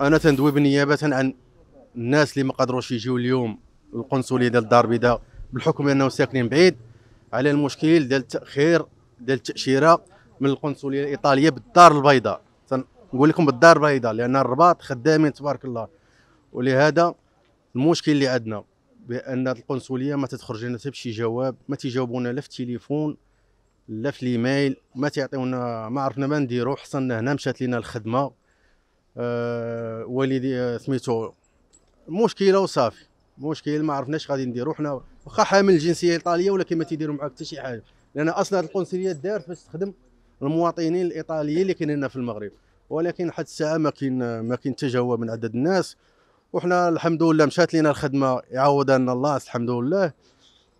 انا تندوي بالنيابه عن الناس اللي ما قدروش يجيو اليوم القنصليه ديال الدار البيضاء بالحكم انهم ساكنين بعيد على المشكل ديال التاخير ديال التاشيره من القنصليه الايطاليه بالدار البيضاء نقول لكم بالدار البيضاء لان الرباط خدامين تبارك الله ولهذا المشكل اللي عندنا بان القنصليه ما تتخرج لنا حتى بشي جواب ما تجاوبونا لا في التليفون لا في الايميل ما تعطيونا ما عرفنا ما نديرو حصلنا هنا مشات لنا الخدمه آه، والدي آه، سميتو مشكله وصافي مشكل ما عرفناش غادي نديرو حنا واخا حامل الجنسيه الايطاليه ولكن ما تيديروا معاك حتى شي حاجه لان اصلا القنصليه دارت باش تخدم المواطنين الايطاليين اللي كاينين في المغرب ولكن حتى الساعه ما كاين ما كاين تجاوب من عدد الناس وحنا الحمد لله مشات لنا الخدمه يعوضنا الله الحمد لله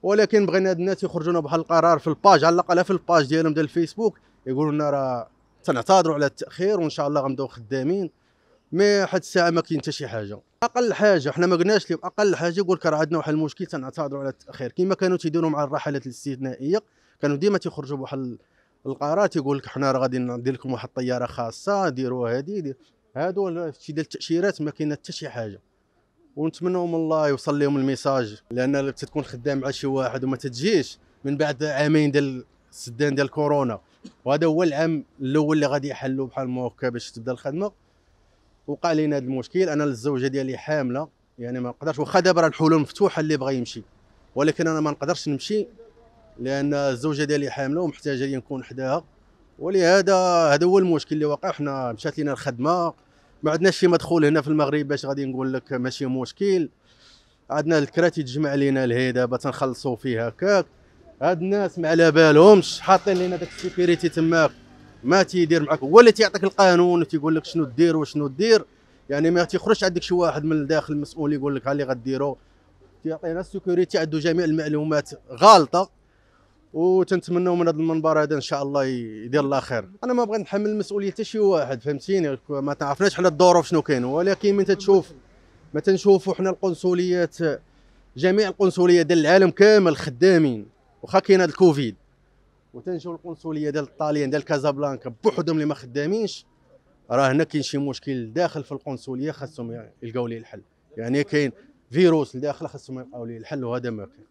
ولكن بغينا هاد الناس يخرجونا بحال القرار في الباج على الاقل في الباج ديالهم ديال الفيسبوك يقولوا لنا راه تنعتذروا على التاخير وان شاء الله غنبداو خدامين ما حد الساعه ما كاين حتى شي حاجه اقل حاجه حنا ما قلناش لهم اقل حاجه يقول لك راه عندنا واحد المشكل تنعتذروا على التاخير كما كانوا تيديروا مع الرحلات الاستثنائيه كانوا ديما تيخرجوا بواحد القرار تيقول لك حنا راه غادي ندير لكم واحد الطياره خاصه ديروا هادي دي. هادو الشيء ديال التاشيرات ما كاين حتى شي حاجه ونتمنوا من الله يوصل لهم الميساج لان تتكون خدام مع شي واحد وما تجيش من بعد عامين ديال السدان ديال كورونا وهذا هو العام الاول اللي غادي يحلوا بحال موكا باش تبدا الخدمه وقع لينا هذا المشكل انا الزوجه ديالي حامله يعني ما نقدرش واخا دابا راه الحلول مفتوحه اللي بغى يمشي ولكن انا ما نقدرش نمشي لان الزوجه ديالي حامله ومحتاجه لي نكون حداها ولهذا هذا هو المشكل اللي وقع حنا مشات لينا الخدمه ما عندناش شي مدخول هنا في المغرب باش غادي نقول لك ماشي مشكل عندنا الكراتي تجمع لينا لهي دابا تنخلصوا فيه هكاك هاد الناس ما على بالهمش حاطين لينا داك السيكوريتي تماك ما تيدير معك هو اللي تيعطيك القانون تيقول لك شنو دير وشنو دير يعني ما تيخرجش عندك شي واحد من الداخل المسؤول يقول لك ها اللي غديرو تيعطينا السكيورتي عنده جميع المعلومات غالطه وتنتمنوا من هذا المنبر هذا ان شاء الله يدير الله خير انا ما بغي نحمل المسؤوليه حتى شي واحد فهمتيني ما تعرفناش حنا الظروف شنو كاين ولكن من تتشوف ما تنشوفوا حنا القنصليات جميع القنصليات ديال العالم كامل خدامين واخا كاين هذا الكوفيد وتنجيو القنصليه ديال الطاليان ديال كازابلانكا بوحدهم اللي ما خدامينش راه هنا كاين شي مشكل داخل في القنصليه خاصهم يلقاو ليه الحل يعني كاين فيروس لداخل خاصهم يلقاو ليه الحل وهذا ما كاين